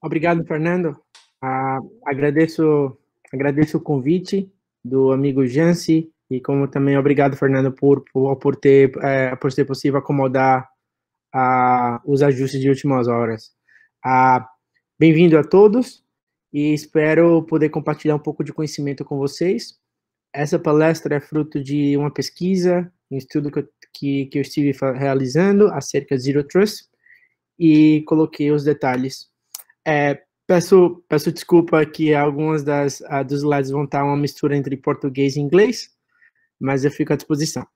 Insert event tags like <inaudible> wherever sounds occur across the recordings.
Obrigado, Fernando. Ah, agradeço, agradeço o convite do amigo Jansi e como também obrigado, Fernando, por, por, por ter, eh, por ser possível acomodar ah, os ajustes de últimas horas. Ah, bem-vindo a todos e espero poder compartilhar um pouco de conhecimento com vocês. Essa palestra é fruto de uma pesquisa, um estudo que eu, que, que eu estive realizando acerca de Zero Trust e coloquei os detalhes é, peço, peço desculpa que algumas das dos slides vão estar uma mistura entre português e inglês, mas eu fico à disposição.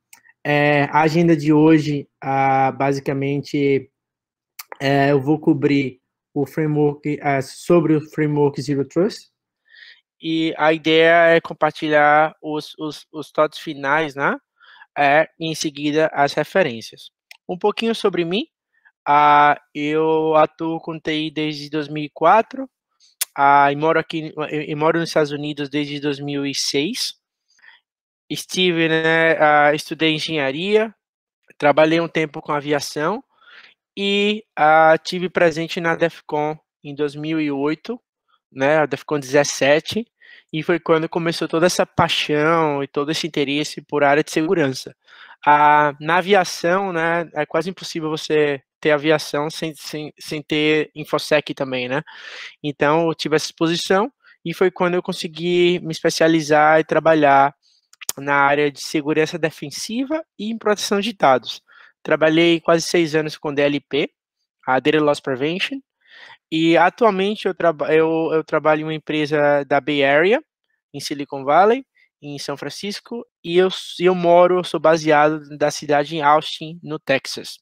É, a agenda de hoje, basicamente, é, eu vou cobrir o framework é, sobre o framework Zero Trust. E a ideia é compartilhar os, os, os finais, né? É, em seguida, as referências. Um pouquinho sobre mim. Ah, eu atuo com TI desde 2004 ah, e moro aqui e moro nos Estados Unidos desde 2006. Estive, né, ah, estudei engenharia, trabalhei um tempo com aviação e ah, tive presente na DEFCON em 2008, né, a DEFCON 17, e foi quando começou toda essa paixão e todo esse interesse por área de segurança. Ah, na aviação, né, é quase impossível você ter aviação sem, sem, sem ter InfoSec também, né? Então, eu tive essa exposição e foi quando eu consegui me especializar e trabalhar na área de segurança defensiva e em proteção de dados. Trabalhei quase seis anos com DLP, a Data Loss Prevention, e atualmente eu, traba eu, eu trabalho em uma empresa da Bay Area, em Silicon Valley, em São Francisco, e eu, eu moro, eu sou baseado da cidade em Austin, no Texas.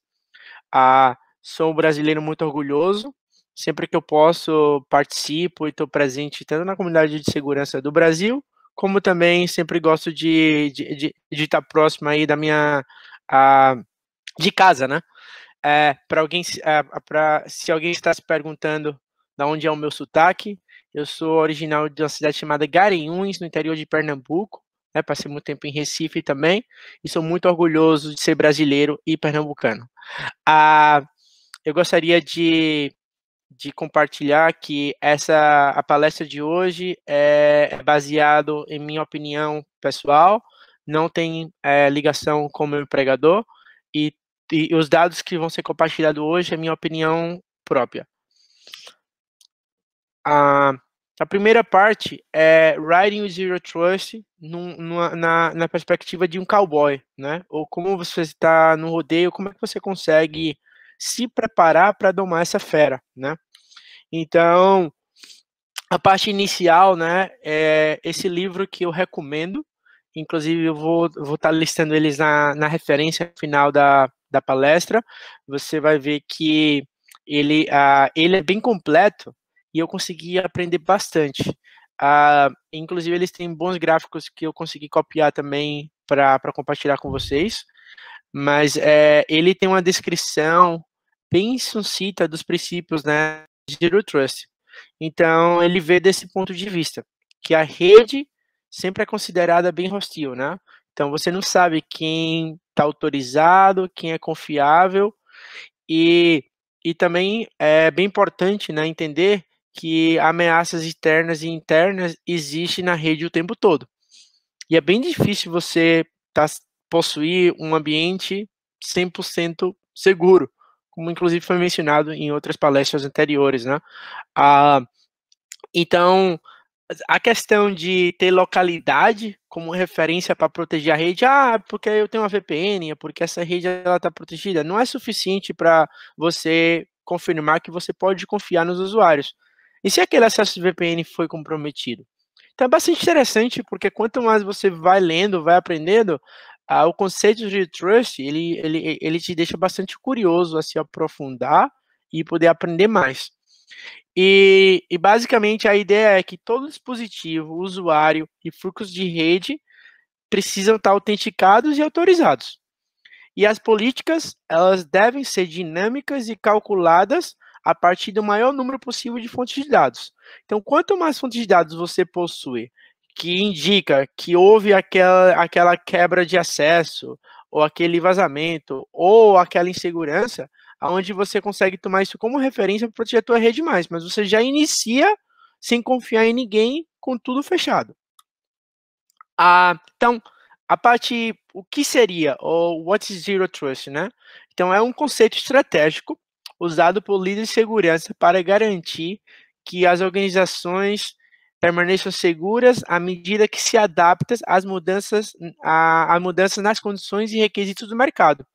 Ah, sou um brasileiro muito orgulhoso. Sempre que eu posso, participo e estou presente tanto na comunidade de segurança do Brasil, como também sempre gosto de estar de, de, de tá próximo aí da minha. Ah, de casa, né? É, para alguém, é, pra, se alguém está se perguntando de onde é o meu sotaque, eu sou original de uma cidade chamada Garanhuns, no interior de Pernambuco né? Passei muito tempo em Recife também e sou muito orgulhoso de ser brasileiro e pernambucano. Ah, eu gostaria de, de compartilhar que essa a palestra de hoje é baseado em minha opinião pessoal, não tem é, ligação com o meu empregador e, e os dados que vão ser compartilhados hoje é minha opinião própria. Ah, a primeira parte é Riding with Zero Trust num, numa, na, na, perspectiva de um cowboy, né? Ou como você está no rodeio, como é que você consegue se preparar para domar essa fera, né? Então, a parte inicial, né, é esse livro que eu recomendo, inclusive eu vou estar vou tá listando eles na, na referência final da, da palestra, você vai ver que ele, uh, ele é bem completo, e eu consegui aprender bastante. Uh, inclusive, eles têm bons gráficos que eu consegui copiar também para compartilhar com vocês. Mas é, ele tem uma descrição bem sucinta dos princípios né, de Zero Trust. Então, ele vê desse ponto de vista, que a rede sempre é considerada bem hostil, né? Então, você não sabe quem está autorizado, quem é confiável. E, e também é bem importante né, entender que ameaças externas e internas existem na rede o tempo todo. E é bem difícil você tá, possuir um ambiente 100% seguro, como inclusive foi mencionado em outras palestras anteriores, né? Ah, então, a questão de ter localidade como referência para proteger a rede, ah, porque eu tenho uma VPN, é porque essa rede ela está protegida, não é suficiente para você confirmar que você pode confiar nos usuários. E se aquele acesso VPN foi comprometido? Então é bastante interessante, porque quanto mais você vai lendo, vai aprendendo, ah, o conceito de trust, ele, ele, ele te deixa bastante curioso a se aprofundar e poder aprender mais. E, e basicamente a ideia é que todo dispositivo, usuário e fluxos de rede precisam estar autenticados e autorizados. E as políticas, elas devem ser dinâmicas e calculadas a partir do maior número possível de fontes de dados. Então, quanto mais fontes de dados você possui, que indica que houve aquela, aquela quebra de acesso, ou aquele vazamento, ou aquela insegurança, aonde você consegue tomar isso como referência para proteger a tua rede mais, mas você já inicia sem confiar em ninguém, com tudo fechado. Ah, então, a parte, o que seria, o what is Zero Trust, né? Então, é um conceito estratégico usado por líderes de segurança para garantir que as organizações permaneçam seguras à medida que se adaptam às mudanças, à, à nas condições e requisitos do mercado.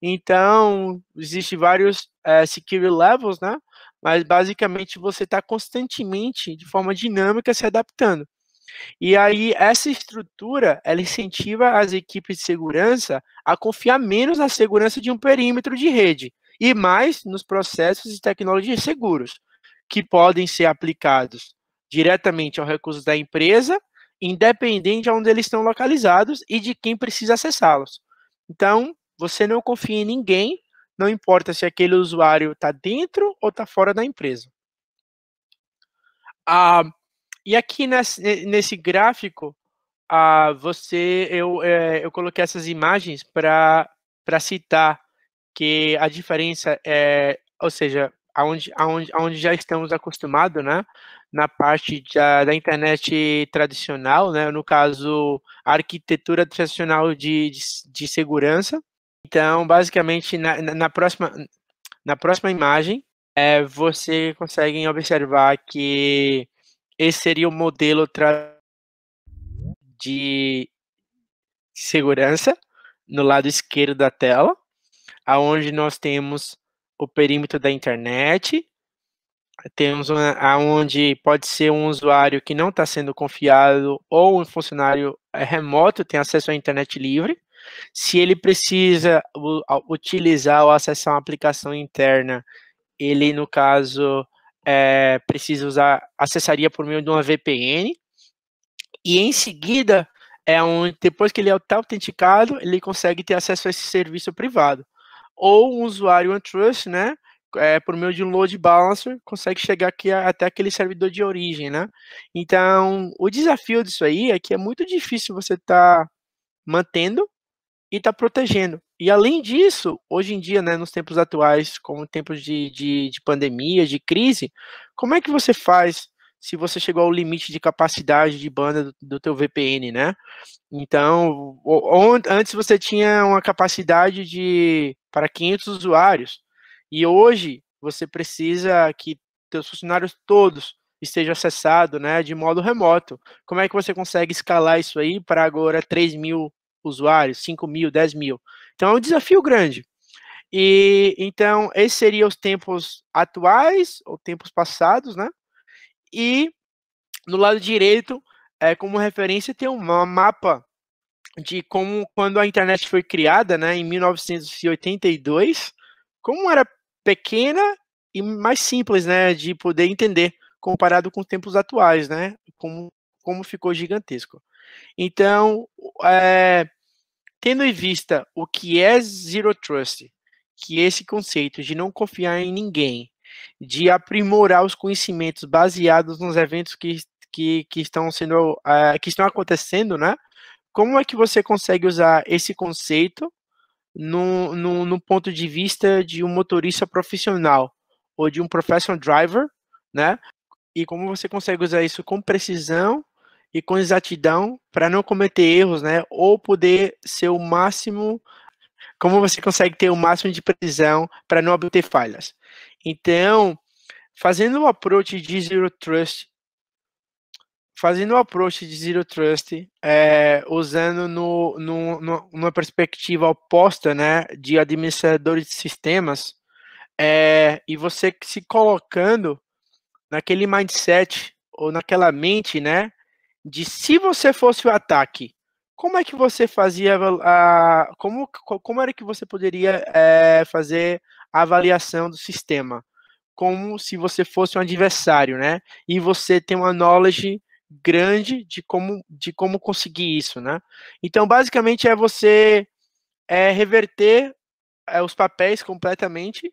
Então, existem vários é, security levels, né? Mas basicamente você está constantemente, de forma dinâmica, se adaptando. E aí, essa estrutura, ela incentiva as equipes de segurança a confiar menos na segurança de um perímetro de rede, e mais nos processos e tecnologias seguros, que podem ser aplicados diretamente ao recurso da empresa, independente de onde eles estão localizados e de quem precisa acessá-los. Então, você não confia em ninguém, não importa se aquele usuário está dentro ou está fora da empresa. Ah, e aqui nesse, nesse gráfico, ah, você, eu, é, eu coloquei essas imagens para citar que a diferença é, ou seja, aonde, aonde, aonde já estamos acostumados, né? Na parte da, da internet tradicional, né? No caso, a arquitetura tradicional de, de, de segurança. Então, basicamente, na, na, próxima, na próxima imagem, é, você consegue observar que esse seria o modelo de segurança no lado esquerdo da tela aonde nós temos o perímetro da internet, temos uma, aonde pode ser um usuário que não está sendo confiado ou um funcionário eh, remoto tem acesso à internet livre. Se ele precisa utilizar ou acessar uma aplicação interna, ele, no caso, é, precisa usar, acessaria por meio de uma VPN. E em seguida, é um, depois que ele está é autenticado, ele consegue ter acesso a esse serviço privado ou um usuário OneTrust, né, é, por meio de um load balancer, consegue chegar aqui até aquele servidor de origem, né? Então, o desafio disso aí é que é muito difícil você estar tá mantendo e estar tá protegendo. E além disso, hoje em dia, né, nos tempos atuais, como tempos de, de, de pandemia, de crise, como é que você faz se você chegou ao limite de capacidade de banda do, do teu VPN, né? Então, antes você tinha uma capacidade de para 500 usuários e hoje você precisa que teus funcionários todos estejam acessados, né, de modo remoto. Como é que você consegue escalar isso aí para agora 3 mil usuários, 5 mil, 10 mil? Então, é um desafio grande. E então, esses seriam os tempos atuais ou tempos passados, né? E no lado direito, é, como referência, tem um mapa de como quando a internet foi criada, né, em 1982, como era pequena e mais simples, né, de poder entender comparado com tempos atuais, né, como como ficou gigantesco. Então, é, tendo em vista o que é Zero Trust, que é esse conceito de não confiar em ninguém, de aprimorar os conhecimentos baseados nos eventos que, que, que estão sendo uh, que estão acontecendo, né? Como é que você consegue usar esse conceito no, no, no ponto de vista de um motorista profissional ou de um professional driver, né? E como você consegue usar isso com precisão e com exatidão para não cometer erros, né? Ou poder ser o máximo, como você consegue ter o máximo de precisão para não obter falhas. Então, fazendo o approach de Zero Trust, fazendo o approach de Zero Trust, é, usando no, no, no, numa perspectiva oposta né, de administradores de sistemas, é, e você se colocando naquele mindset ou naquela mente, né, de se você fosse o ataque, como é que você fazia a, como como era que você poderia é, fazer avaliação do sistema, como se você fosse um adversário, né? E você tem uma knowledge grande de como, de como conseguir isso, né? Então, basicamente, é você é, reverter é, os papéis completamente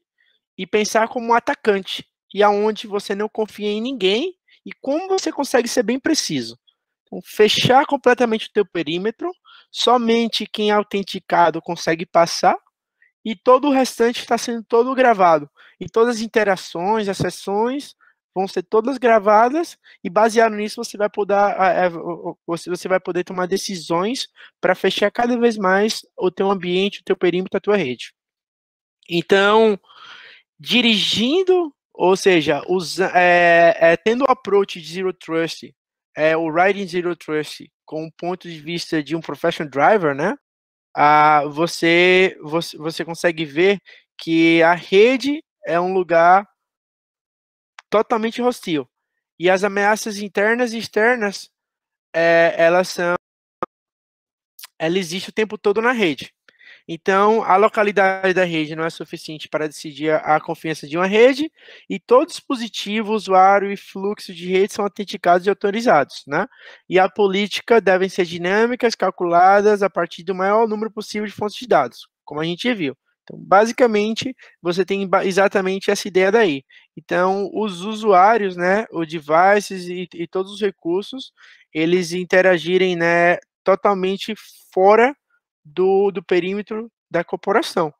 e pensar como um atacante, e aonde você não confia em ninguém, e como você consegue ser bem preciso. Então, fechar completamente o teu perímetro, somente quem é autenticado consegue passar, e todo o restante está sendo todo gravado. E todas as interações, as sessões vão ser todas gravadas e baseado nisso você vai poder, você vai poder tomar decisões para fechar cada vez mais o teu ambiente, o teu perímetro, a tua rede. Então, dirigindo, ou seja, é, é, tendo o approach de Zero Trust, é, o Writing Zero Trust, com o ponto de vista de um professional driver, né? ah, você, você, você consegue ver que a rede é um lugar totalmente hostil. E as ameaças internas e externas, é, elas são. Ela existe o tempo todo na rede. Então, a localidade da rede não é suficiente para decidir a confiança de uma rede e todo dispositivo, usuário e fluxo de rede são autenticados e autorizados, né? E a política devem ser dinâmicas, calculadas a partir do maior número possível de fontes de dados, como a gente viu. Então, basicamente, você tem exatamente essa ideia daí. Então, os usuários, né, os devices e, e todos os recursos, eles interagirem, né, totalmente fora do, do perímetro da corporação.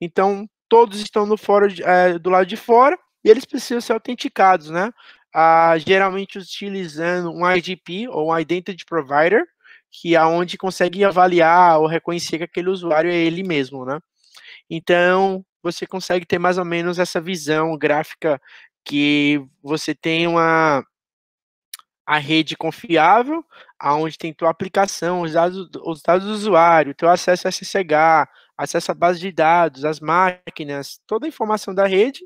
Então, todos estão no fora de, é, do lado de fora e eles precisam ser autenticados, né? Ah, geralmente utilizando um IDP ou um Identity Provider, que é onde consegue avaliar ou reconhecer que aquele usuário é ele mesmo, né? Então, você consegue ter mais ou menos essa visão gráfica que você tem uma a rede confiável, aonde tem tua aplicação, os dados, os dados do usuário, teu acesso a SSH, acesso à base de dados, as máquinas, toda a informação da rede,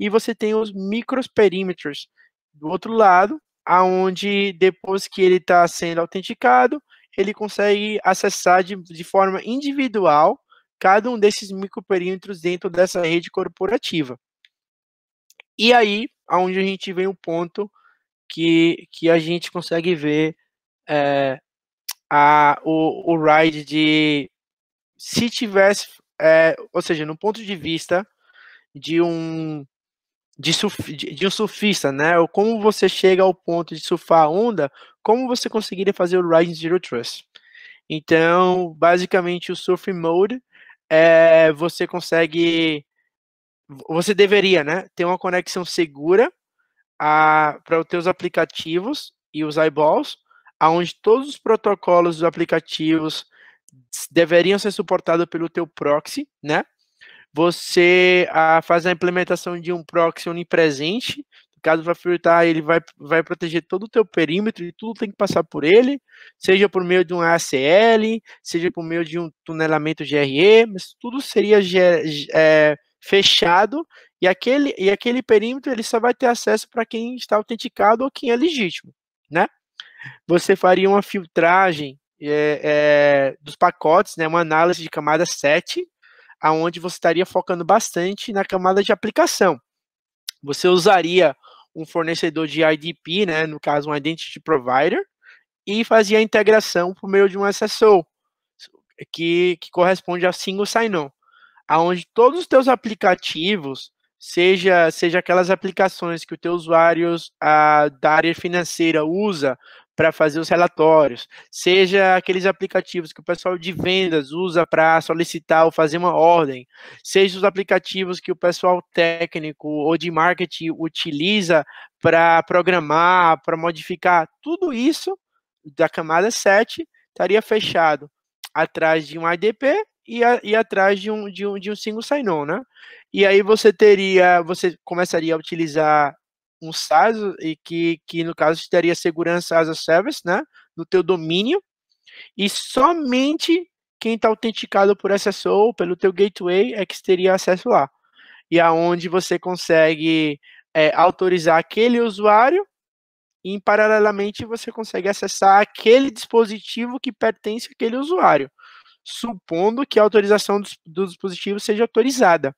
e você tem os micros perímetros do outro lado, aonde depois que ele está sendo autenticado, ele consegue acessar de, de forma individual cada um desses microperímetros dentro dessa rede corporativa. E aí, aonde a gente vem o ponto que, que a gente consegue ver é, a, o, o ride de. Se tivesse. É, ou seja, no ponto de vista de um de, surf, de, de, um surfista, né? Ou como você chega ao ponto de surfar a onda, como você conseguiria fazer o Riding Zero Trust. Então, basicamente, o Surf Mode, é, você consegue, você deveria, né? Ter uma conexão segura para os teus aplicativos e os eyeballs, aonde todos os protocolos dos aplicativos deveriam ser suportados pelo teu proxy, né? Você a, faz a implementação de um proxy onipresente, caso vai filtrar, ele vai, vai proteger todo o teu perímetro e tudo tem que passar por ele, seja por meio de um ACL, seja por meio de um tunelamento GRE, mas tudo seria é, fechado e aquele, e aquele perímetro ele só vai ter acesso para quem está autenticado ou quem é legítimo, né? Você faria uma filtragem é, é, dos pacotes, né, uma análise de camada 7, aonde você estaria focando bastante na camada de aplicação. Você usaria um fornecedor de IDP, né, no caso um Identity Provider, e fazia a integração por meio de um SSO, que, que corresponde a Single Sign-On aonde todos os teus aplicativos, seja, seja aquelas aplicações que o teu usuário a, da área financeira usa para fazer os relatórios, seja aqueles aplicativos que o pessoal de vendas usa para solicitar ou fazer uma ordem, seja os aplicativos que o pessoal técnico ou de marketing utiliza para programar, para modificar, tudo isso da camada 7 estaria fechado atrás de um IDP e, ir atrás de um, de um, de um single sign-on, né? E aí você teria, você começaria a utilizar um SaaS, e que, que no caso teria segurança as a service, né? No teu domínio, e somente quem está autenticado por SSO, pelo teu gateway, é que teria acesso lá. E aonde é você consegue é, autorizar aquele usuário e, paralelamente, você consegue acessar aquele dispositivo que pertence àquele usuário supondo que a autorização do dispositivo seja autorizada.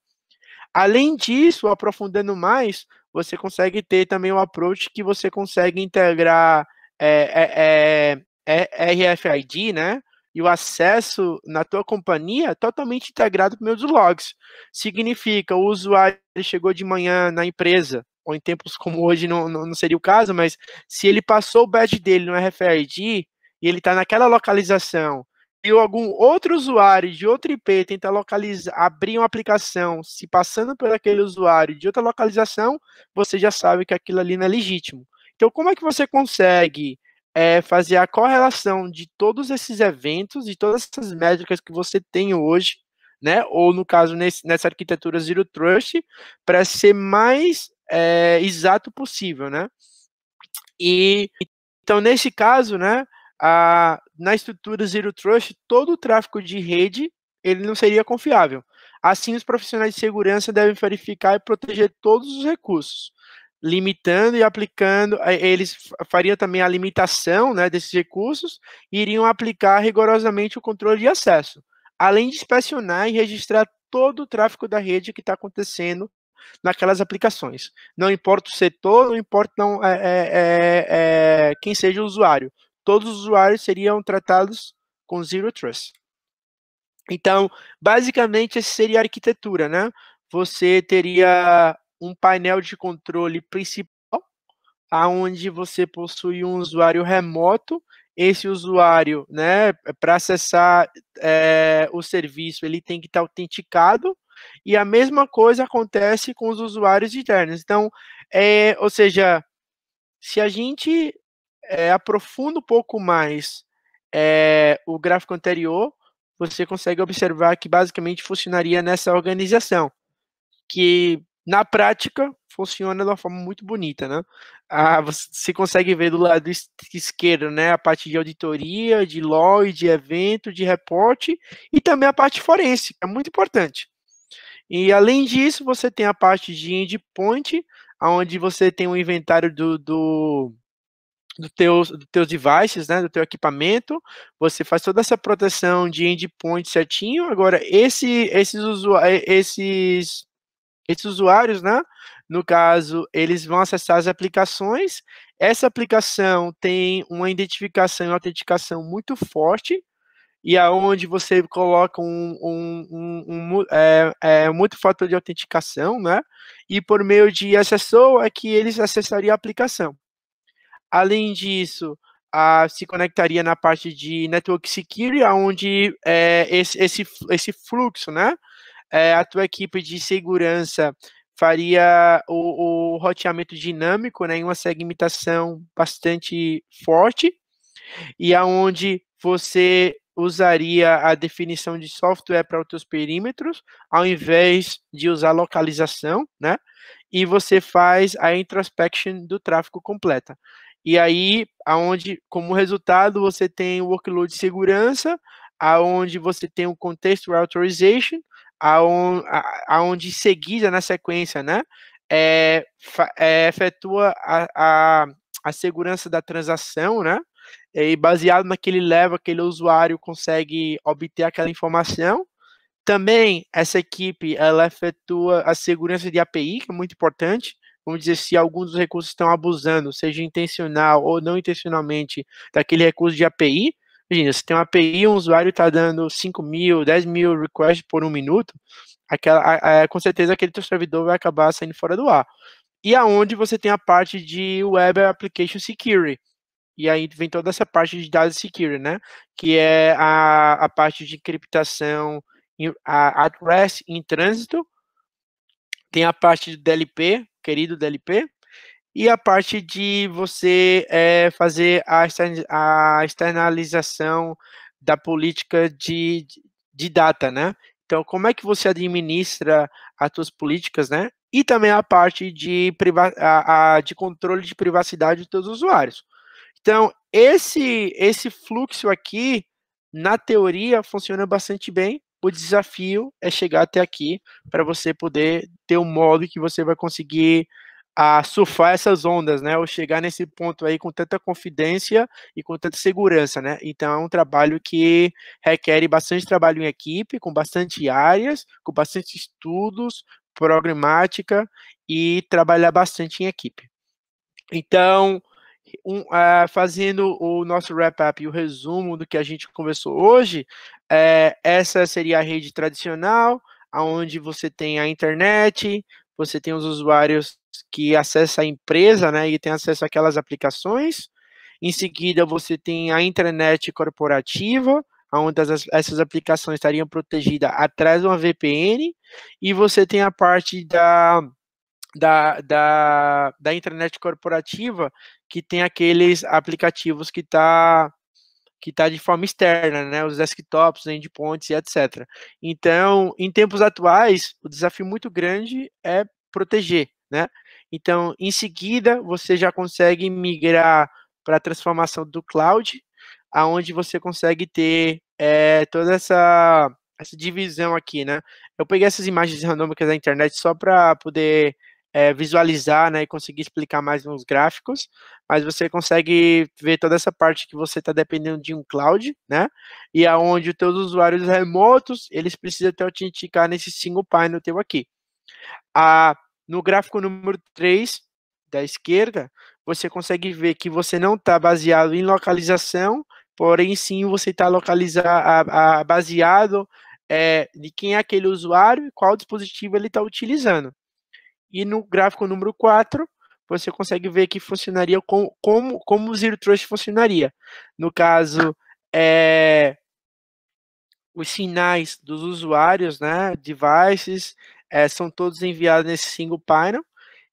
Além disso, aprofundando mais, você consegue ter também o um approach que você consegue integrar é, é, é, é, é RFID, né? E o acesso na tua companhia totalmente integrado com meus logs. Significa, o usuário chegou de manhã na empresa, ou em tempos como hoje não, não, seria o caso, mas se ele passou o badge dele no RFID e ele está naquela localização e algum outro usuário de outro IP tentar localizar, abrir uma aplicação se passando por aquele usuário de outra localização, você já sabe que aquilo ali não é legítimo. Então, como é que você consegue é, fazer a correlação de todos esses eventos e todas essas métricas que você tem hoje, né? Ou no caso nesse, nessa arquitetura Zero Trust, para ser mais é, exato possível, né? E então nesse caso, né? A, na estrutura Zero Trust, todo o tráfego de rede ele não seria confiável. Assim, os profissionais de segurança devem verificar e proteger todos os recursos, limitando e aplicando, eh, eles fariam também a limitação né, desses recursos e iriam aplicar rigorosamente o controle de acesso, além de inspecionar e registrar todo o tráfego da rede que está acontecendo naquelas aplicações. Não importa o setor, não importa não, é, é, é, quem seja o usuário, todos os usuários seriam tratados com Zero Trust. Então, basicamente, essa seria a arquitetura, né? Você teria um painel de controle principal, aonde você possui um usuário remoto. Esse usuário, né, para acessar é, o serviço, ele tem que estar tá autenticado. E a mesma coisa acontece com os usuários internos. Então, é, ou seja, se a gente é, aprofunda um pouco mais é, o gráfico anterior, você consegue observar que basicamente funcionaria nessa organização, que na prática funciona de uma forma muito bonita, né? Ah, você consegue ver do lado esquerdo, né, a parte de auditoria, de log, de evento, de reporte e também a parte forense, é muito importante. E além disso, você tem a parte de endpoint, onde você tem o um inventário do, do do teus, do teus devices, né, do teu equipamento, você faz toda essa proteção de endpoint certinho. Agora, esse, esses, esses, esses usuários, né, no caso, eles vão acessar as aplicações. Essa aplicação tem uma identificação e autenticação muito forte, e aonde você coloca um, um, um, um é, é, muito fator de autenticação, né? E por meio de acessor é que eles acessariam a aplicação. Além disso, a, se conectaria na parte de Network Security, onde é, esse, esse, esse fluxo, né? É, a tua equipe de segurança faria o, o roteamento dinâmico, né, em uma segmentação bastante forte, e aonde você usaria a definição de software para os teus perímetros, ao invés de usar localização, né? E você faz a introspection do tráfego completa. E aí, aonde como resultado você tem o workload de segurança, aonde você tem o contextual authorization, aonde, aonde seguida na sequência, né, é, é, efetua a, a, a segurança da transação, né, e baseado naquele leva, aquele usuário consegue obter aquela informação. Também essa equipe ela efetua a segurança de API, que é muito importante vamos dizer, se alguns dos recursos estão abusando, seja intencional ou não intencionalmente, daquele recurso de API. Imagina, se tem uma API, um usuário está dando 5 mil, 10 mil requests por um minuto, aquela, a, a, com certeza aquele teu servidor vai acabar saindo fora do ar. E aonde você tem a parte de Web Application Security. E aí vem toda essa parte de dados security, né? Que é a, a parte de encriptação, a, at em trânsito, tem a parte do DLP, querido DLP, e a parte de você é, fazer a, externalização da política de, de data, né? Então, como é que você administra as suas políticas, né? E também a parte de, a, a, de controle de privacidade dos seus usuários. Então, esse, esse fluxo aqui, na teoria, funciona bastante bem, o desafio é chegar até aqui para você poder ter um modo que você vai conseguir a surfar essas ondas, né? Ou chegar nesse ponto aí com tanta confidência e com tanta segurança, né? Então é um trabalho que requer bastante trabalho em equipe, com bastante áreas, com bastante estudos, programática e trabalhar bastante em equipe. Então, um, uh, fazendo o nosso wrap-up e o resumo do que a gente conversou hoje, é, essa seria a rede tradicional, onde você tem a internet, você tem os usuários que acessam a empresa né, e tem acesso àquelas aplicações. Em seguida, você tem a internet corporativa, onde as, essas aplicações estariam protegidas atrás de uma VPN. E você tem a parte da da, da, da internet corporativa que tem aqueles aplicativos que tá que tá de forma externa, né? Os desktops, endpoints e etc. Então, em tempos atuais, o desafio muito grande é proteger, né? Então, em seguida, você já consegue migrar para a transformação do cloud, aonde você consegue ter é, toda essa, essa divisão aqui, né? Eu peguei essas imagens <laughs> randômicas da internet só para poder é, visualizar né, e conseguir explicar mais nos gráficos, mas você consegue ver toda essa parte que você está dependendo de um cloud, né? E aonde os teus usuários remotos, eles precisam te autenticar nesse single panel teu aqui. Ah, no gráfico número 3, da esquerda, você consegue ver que você não está baseado em localização, porém sim você está localizado, baseado é, de quem é aquele usuário e qual dispositivo ele está utilizando. E no gráfico número 4, você consegue ver que funcionaria com, como, como o Zero Trust funcionaria. No caso, é, os sinais dos usuários, né, devices, é, são todos enviados nesse single panel.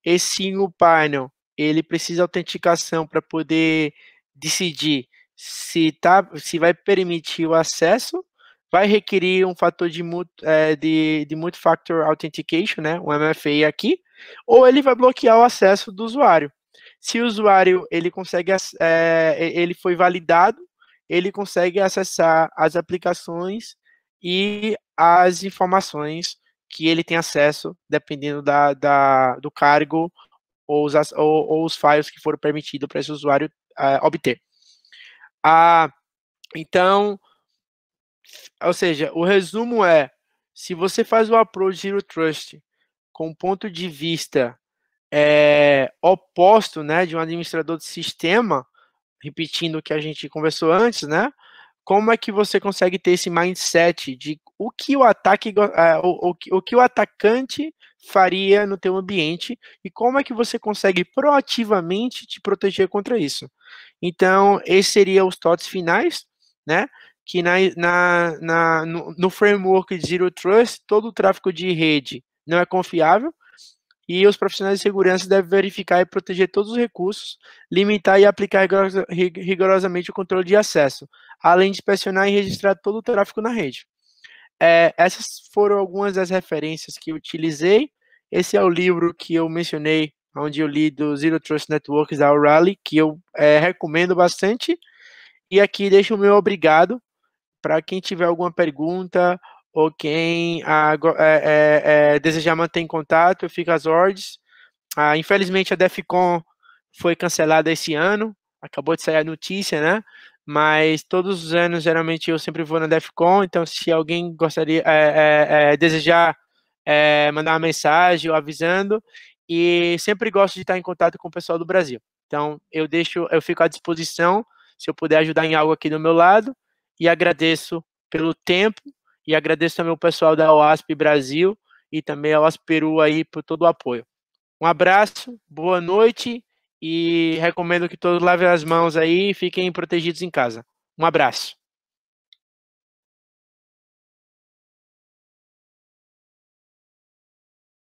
Esse single panel, ele precisa autenticação para poder decidir se, tá, se vai permitir o acesso, vai requerir um fator de, multi, é, de, de multi-factor authentication, né, um MFA aqui, ou ele vai bloquear o acesso do usuário. Se o usuário ele consegue, é, ele foi validado, ele consegue acessar as aplicações e as informações que ele tem acesso, dependendo da, da do cargo ou os, ou, ou os files que foram permitidos para esse usuário é, obter. Ah, então, ou seja, o resumo é, se você faz o approach Zero Trust com um ponto de vista é, oposto, né, de um administrador de sistema, repetindo o que a gente conversou antes, né? Como é que você consegue ter esse mindset de o que o ataque, eh, o, o, o que o atacante faria no teu ambiente e como é que você consegue proativamente te proteger contra isso? Então, esses seriam os thoughts finais, né? Que na, na, na no, no framework Zero Trust, todo o tráfego de rede não é confiável e os profissionais de segurança devem verificar e proteger todos os recursos, limitar e aplicar rigorosamente o controle de acesso, além de inspecionar e registrar todo o tráfego na rede. É, essas foram algumas das referências que utilizei. Esse é o livro que eu mencionei, onde eu li do Zero Trust Networks da O'Reilly, que eu é, recomendo bastante. E aqui deixo o meu obrigado para quem tiver alguma pergunta ou quem a, ah, é, é, é, desejar manter em contato, fica às ordens. Ah, infelizmente, a DEFCON foi cancelada esse ano, acabou de sair a notícia, né? Mas todos os anos, geralmente, eu sempre vou na DEFCON, então se alguém gostaria, é, é, é desejar mandar uma mensagem ou avisando, e sempre gosto de estar em contato com o pessoal do Brasil. Então, eu deixo, eu fico à disposição, se eu puder ajudar em algo aqui do meu lado, e agradeço pelo tempo e agradeço também o pessoal da OASP Brasil e também a OASP Peru aí por todo o apoio. Um abraço, boa noite e recomendo que todos lavem as mãos aí e fiquem protegidos em casa. Um abraço.